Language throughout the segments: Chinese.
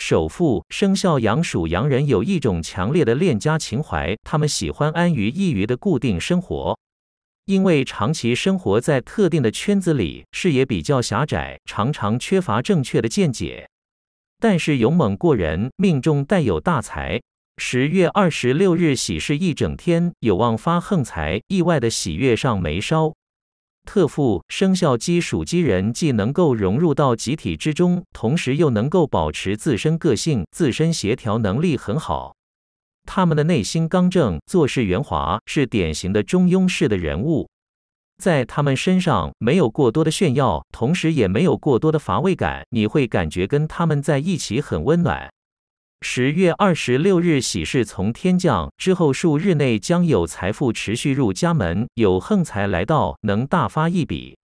首富生肖羊属羊人有一种强烈的恋家情怀，他们喜欢安于一隅的固定生活，因为长期生活在特定的圈子里，视野比较狭窄，常常缺乏正确的见解。但是勇猛过人，命中带有大财。十月二十六日喜事一整天，有望发横财，意外的喜悦上眉梢。特富生肖鸡属鸡人既能够融入到集体之中，同时又能够保持自身个性，自身协调能力很好。他们的内心刚正，做事圆滑，是典型的中庸式的人物。在他们身上没有过多的炫耀，同时也没有过多的乏味感，你会感觉跟他们在一起很温暖。十月二十六日喜事从天降，之后数日内将有财富持续入家门，有横财来到，能大发一笔。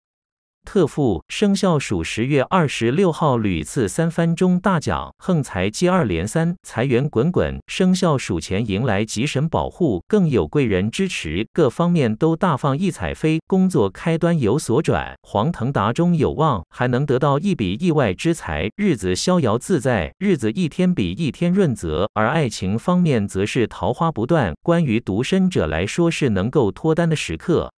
特富生肖鼠十月二十六号屡次三番中大奖，横财接二连三，财源滚滚。生肖鼠前迎来吉神保护，更有贵人支持，各方面都大放异彩。飞，工作开端有所转，黄腾达中有望，还能得到一笔意外之财，日子逍遥自在，日子一天比一天润泽。而爱情方面则是桃花不断，关于独身者来说是能够脱单的时刻。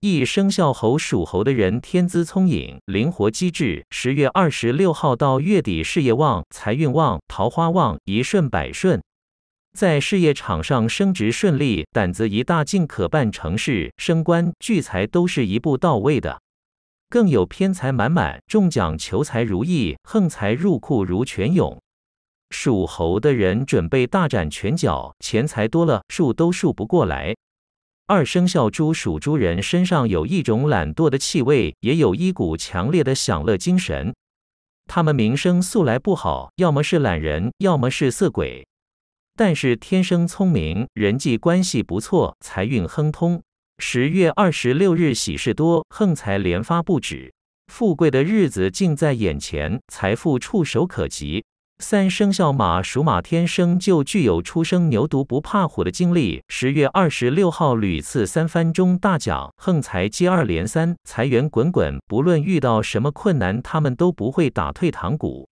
一生肖猴属猴的人天资聪颖，灵活机智。十月二十六号到月底，事业旺，财运旺，桃花旺，一顺百顺。在事业场上升职顺利，胆子一大尽可办成事，升官聚财都是一步到位的。更有偏财满满，中奖求财如意，横财入库如泉涌。属猴的人准备大展拳脚，钱财多了数都数不过来。二生肖猪属猪人身上有一种懒惰的气味，也有一股强烈的享乐精神。他们名声素来不好，要么是懒人，要么是色鬼。但是天生聪明，人际关系不错，财运亨通。十月二十六日喜事多，横财连发不止，富贵的日子近在眼前，财富触手可及。三生肖马属马，天生就具有“初生牛犊不怕虎”的精力。十月二十六号，屡次三番中大奖，横财接二连三，财源滚滚。不论遇到什么困难，他们都不会打退堂鼓。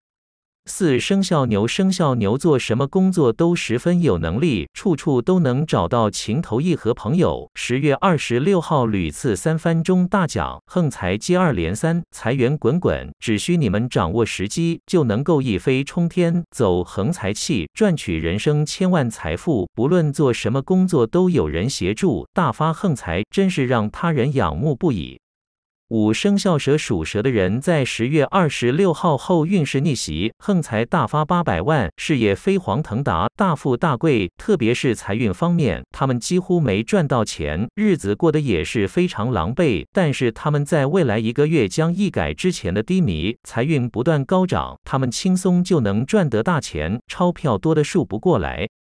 四生肖牛，生肖牛做什么工作都十分有能力，处处都能找到情投意合朋友。十月二十六号，屡次三番中大奖，横财接二连三，财源滚滚，只需你们掌握时机，就能够一飞冲天，走横财气，赚取人生千万财富。不论做什么工作，都有人协助，大发横财，真是让他人仰慕不已。五生肖蛇属蛇的人在十月二十六号后运势逆袭，横财大发八百万，事业飞黄腾达，大富大贵。特别是财运方面，他们几乎没赚到钱，日子过得也是非常狼狈。但是他们在未来一个月将一改之前的低迷，财运不断高涨，他们轻松就能赚得大钱，钞票多的数不过来。